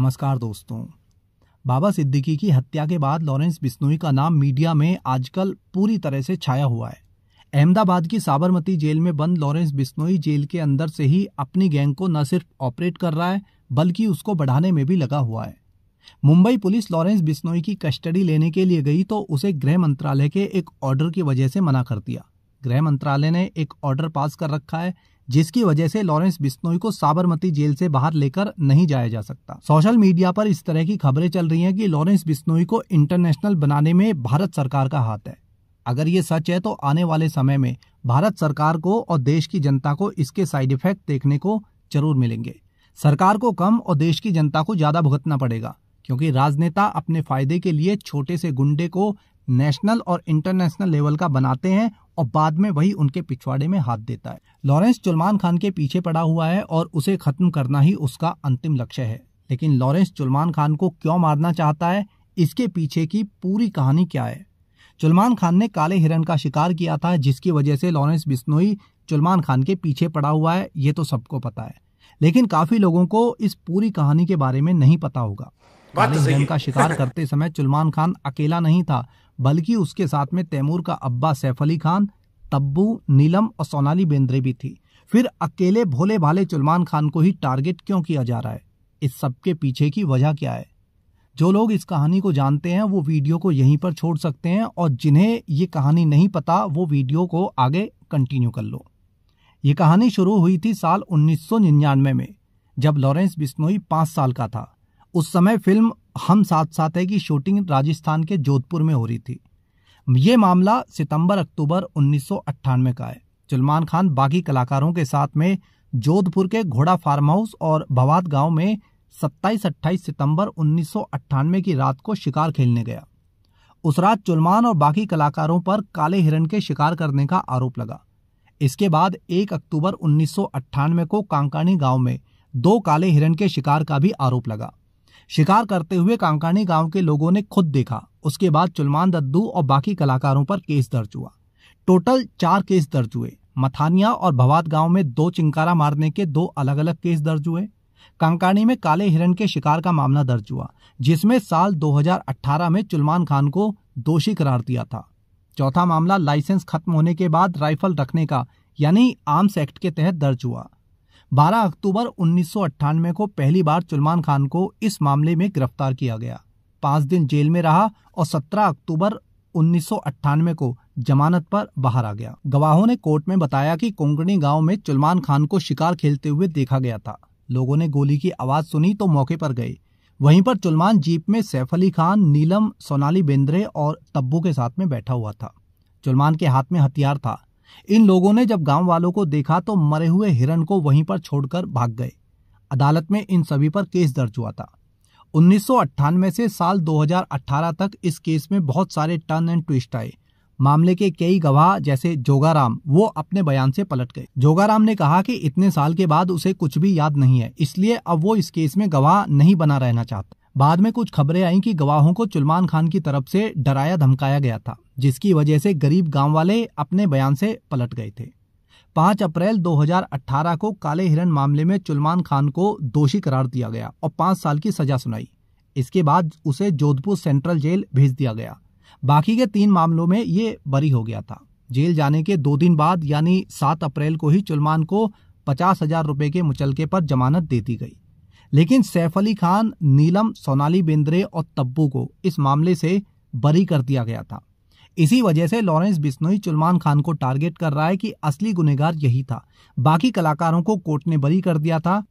नमस्कार दोस्तों बाबा सिद्दीकी की हत्या के बाद लॉरेंस बिश्नोई का नाम मीडिया में आजकल पूरी तरह से छाया हुआ है अहमदाबाद की साबरमती जेल में बंद लॉरेंस बिश्नोई जेल के अंदर से ही अपनी गैंग को न सिर्फ ऑपरेट कर रहा है बल्कि उसको बढ़ाने में भी लगा हुआ है मुंबई पुलिस लॉरेंस बिश्नोई की कस्टडी लेने के लिए गई तो उसे गृह मंत्रालय के एक ऑर्डर की वजह से मना कर दिया गृह मंत्रालय ने एक ऑर्डर पास कर रखा है जिसकी वजह से लॉरेंस बिश्नोई को साबरमती जेल से बाहर लेकर नहीं जाया जा सकता सोशल मीडिया पर इस तरह की खबरें चल रही हैं कि लॉरेंस बिश्नोई को इंटरनेशनल बनाने में भारत सरकार का हाथ है अगर ये सच है तो आने वाले समय में भारत सरकार को और देश की जनता को इसके साइड इफेक्ट देखने को जरूर मिलेंगे सरकार को कम और देश की जनता को ज्यादा भुगतना पड़ेगा क्योंकि राजनेता अपने फायदे के लिए छोटे से गुंडे को नेशनल और इंटरनेशनल लेवल का बनाते हैं और बाद में वही उनके पिछवाड़े में हाथ देता है लॉरेंस चुलमान खान के पीछे पड़ा हुआ है और उसे खत्म करना ही उसका अंतिम लक्ष्य है लेकिन लॉरेंस चुलमान खान को क्यों मारना चाहता है इसके पीछे की पूरी कहानी क्या है चुलमान खान ने काले हिरण का शिकार किया था जिसकी वजह से लॉरेंस बिस्नोई चुलमान खान के पीछे पड़ा हुआ है ये तो सबको पता है लेकिन काफी लोगों को इस पूरी कहानी के बारे में नहीं पता होगा काले तो हिरण का शिकार करते समय चुलमान खान अकेला नहीं था बल्कि उसके साथ में तैमूर का अब्बा सैफ अली खान तब्बू नीलम और सोनाली बेंद्रे भी थी फिर अकेले भोले भाले सलमान खान को ही टारगेट क्यों किया जा रहा है इस सबके पीछे की वजह क्या है जो लोग इस कहानी को जानते हैं वो वीडियो को यहीं पर छोड़ सकते हैं और जिन्हें ये कहानी नहीं पता वो वीडियो को आगे कंटिन्यू कर लो ये कहानी शुरू हुई थी साल उन्नीस में जब लॉरेंस बिस्नोई पाँच साल का था उस समय फिल्म हम साथ साथ है की शूटिंग राजस्थान के जोधपुर में हो रही थी ये मामला सितंबर अक्टूबर उन्नीस का है सलमान खान बाकी कलाकारों के साथ में जोधपुर के घोड़ा फार्म हाउस और भवाद गांव में 27-28 सितंबर उन्नीस की रात को शिकार खेलने गया उस रात चुलमान और बाकी कलाकारों पर काले हिरण के शिकार करने का आरोप लगा इसके बाद 1 अक्टूबर उन्नीस को कांकानी गांव में दो काले हिरण के शिकार का भी आरोप लगा शिकार करते हुए कांकानी गांव के लोगों ने खुद देखा उसके बाद चुलमान दद्दू और बाकी कलाकारों पर केस दर्ज हुआ टोटल चार केस दर्ज हुए मथानिया और भवात गांव में दो चिंकारा मारने के दो अलग अलग केस दर्ज हुए कांकानी में काले हिरण के शिकार का मामला दर्ज हुआ जिसमें साल 2018 में चुलमान खान को दोषी करार दिया था चौथा मामला लाइसेंस खत्म होने के बाद राइफल रखने का यानी आर्म्स एक्ट के तहत दर्ज हुआ 12 अक्टूबर उन्नीस को पहली बार सलमान खान को इस मामले में गिरफ्तार किया गया पांच दिन जेल में रहा और 17 अक्टूबर उन्नीस को जमानत पर बाहर आ गया गवाहों ने कोर्ट में बताया कि कोंकणी गांव में सलमान खान को शिकार खेलते हुए देखा गया था लोगों ने गोली की आवाज सुनी तो मौके पर गए वहीं पर चुलमान जीप में सैफ अली खान नीलम सोनाली बेंद्रे और तब्बू के साथ में बैठा हुआ था चुलमान के हाथ में हथियार था इन लोगों ने जब गांव वालों को देखा तो मरे हुए हिरण को वहीं पर छोड़कर भाग गए अदालत में इन सभी पर केस दर्ज हुआ था उन्नीस से साल 2018 तक इस केस में बहुत सारे टर्न एंड ट्विस्ट आए मामले के कई गवाह जैसे जोगाराम वो अपने बयान से पलट गए जोगाराम ने कहा कि इतने साल के बाद उसे कुछ भी याद नहीं है इसलिए अब वो इस केस में गवाह नहीं बना रहना चाहता बाद में कुछ खबरें आई कि गवाहों को चुलमान खान की तरफ से डराया धमकाया गया था जिसकी वजह से गरीब गांव वाले अपने बयान से पलट गए थे पांच अप्रैल 2018 को काले हिरण मामले में चुलमान खान को दोषी करार दिया गया और पांच साल की सजा सुनाई इसके बाद उसे जोधपुर सेंट्रल जेल भेज दिया गया बाकी के तीन मामलों में ये बरी हो गया था जेल जाने के दो दिन बाद यानी सात अप्रैल को ही चुलमान को पचास हजार रुपये के मुचलके पर जमानत दे दी गई लेकिन सैफ अली खान नीलम सोनाली बेंद्रे और तब्बू को इस मामले से बरी कर दिया गया था इसी वजह से लॉरेंस बिश्नोई चुलमान खान को टारगेट कर रहा है कि असली गुनेगार यही था बाकी कलाकारों को कोर्ट ने बरी कर दिया था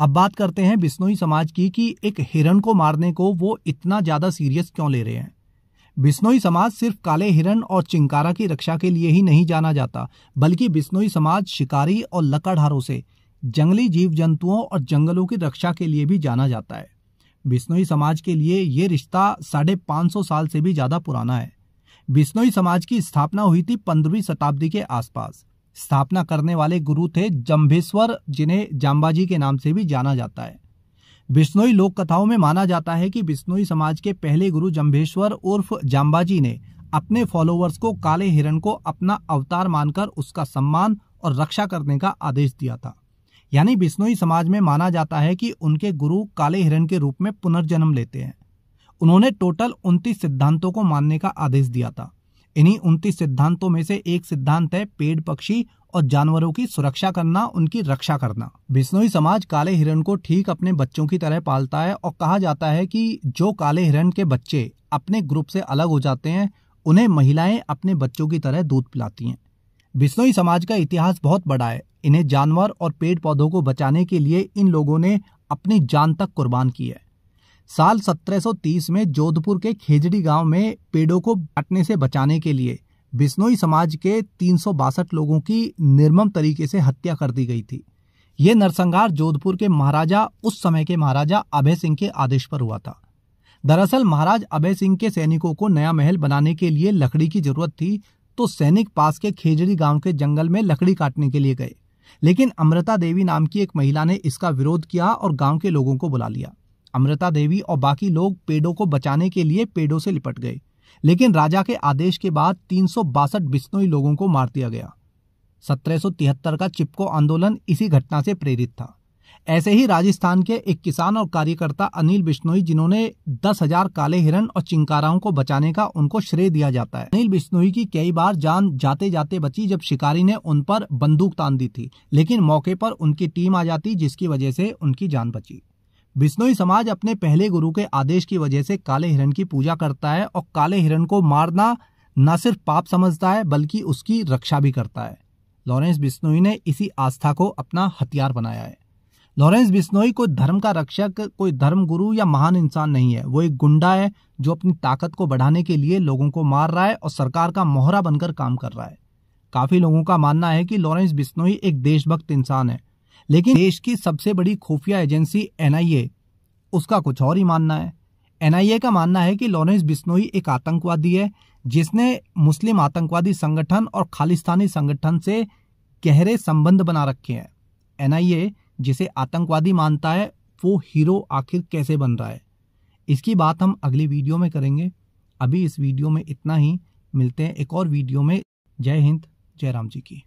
अब बात करते हैं बिश्नोई समाज की कि एक हिरण को मारने को वो इतना ज्यादा सीरियस क्यों ले रहे हैं बिश्नोई समाज सिर्फ काले हिरण और चिंकारा की रक्षा के लिए ही नहीं जाना जाता बल्कि बिश्नोई समाज शिकारी और लकड़हारों से जंगली जीव जंतुओं और जंगलों की रक्षा के लिए भी जाना जाता है बिश्नोई समाज के लिए ये रिश्ता साढ़े पाँच सौ साल से भी ज़्यादा पुराना है बिश्नोई समाज की स्थापना हुई थी पंद्रहवीं शताब्दी के आसपास स्थापना करने वाले गुरु थे जम्भेश्वर जिन्हें जाम्बाजी के नाम से भी जाना जाता है बिश्नोई लोक कथाओं में माना जाता है कि बिश्नोई समाज के पहले गुरु जम्भेश्वर उर्फ जाम्बाजी ने अपने फॉलोअर्स को काले हिरण को अपना अवतार मानकर उसका सम्मान और रक्षा करने का आदेश दिया था यानी बिश्नोई समाज में माना जाता है कि उनके गुरु काले हिरण के रूप में पुनर्जन्म लेते हैं उन्होंने टोटल उनतीस सिद्धांतों को मानने का आदेश दिया था इन्हीं उनतीस सिद्धांतों में से एक सिद्धांत है पेड़ पक्षी और जानवरों की सुरक्षा करना उनकी रक्षा करना बिश्नोई समाज काले हिरण को ठीक अपने बच्चों की तरह पालता है और कहा जाता है कि जो काले हिरण के बच्चे अपने ग्रुप से अलग हो जाते हैं उन्हें महिलाएं अपने बच्चों की तरह दूध पिलाती हैं बिश्नोई समाज का इतिहास बहुत बड़ा है इन्हें जानवर और पेड़ पौधों को बचाने के लिए इन लोगों ने अपनी जान तक कुर्बान की है साल 1730 में जोधपुर के खेजड़ी गांव में पेड़ों को काटने से बचाने के लिए बिश्नोई समाज के तीन लोगों की निर्मम तरीके से हत्या कर दी गई थी ये नरसंहार जोधपुर के महाराजा उस समय के महाराजा अभय सिंह के आदेश पर हुआ था दरअसल महाराज अभय सिंह के सैनिकों को नया महल बनाने के लिए लकड़ी की जरूरत थी तो सैनिक पास के खेजड़ी गांव के जंगल में लकड़ी काटने के लिए गए लेकिन अमृता देवी नाम की एक महिला ने इसका विरोध किया और गांव के लोगों को बुला लिया अमृता देवी और बाकी लोग पेड़ों को बचाने के लिए पेड़ों से लिपट गए लेकिन राजा के आदेश के बाद तीन बिश्नोई लोगों को मार दिया गया सत्रह का चिपको आंदोलन इसी घटना से प्रेरित था ऐसे ही राजस्थान के एक किसान और कार्यकर्ता अनिल बिश्नोई जिन्होंने दस हजार काले हिरण और चिंकाराओं को बचाने का उनको श्रेय दिया जाता है अनिल बिश्नोई की कई बार जान जाते जाते बची जब शिकारी ने उन पर बंदूक तान दी थी लेकिन मौके पर उनकी टीम आ जाती जिसकी वजह से उनकी जान बची बिश्नोई समाज अपने पहले गुरु के आदेश की वजह से काले हिरण की पूजा करता है और काले हिरण को मारना न सिर्फ पाप समझता है बल्कि उसकी रक्षा भी करता है लॉरेंस बिश्नोई ने इसी आस्था को अपना हथियार बनाया है लॉरेंस बिस्नोई कोई धर्म का रक्षक कोई धर्म गुरु या महान इंसान नहीं है वो एक गुंडा है जो अपनी ताकत को बढ़ाने के लिए लोगों को मार रहा है और सरकार का मोहरा बनकर काम कर रहा है काफी लोगों का मानना है कि लॉरेंस बिस्नोई एक देशभक्त इंसान है लेकिन देश की सबसे बड़ी खुफिया एजेंसी एनआईए उसका कुछ और ही मानना है एनआईए का मानना है कि लॉरेंस बिस्नोई एक आतंकवादी है जिसने मुस्लिम आतंकवादी संगठन और खालिस्तानी संगठन से गहरे संबंध बना रखे हैं एनआईए जिसे आतंकवादी मानता है वो हीरो आखिर कैसे बन रहा है इसकी बात हम अगली वीडियो में करेंगे अभी इस वीडियो में इतना ही मिलते हैं एक और वीडियो में जय हिंद जय राम जी की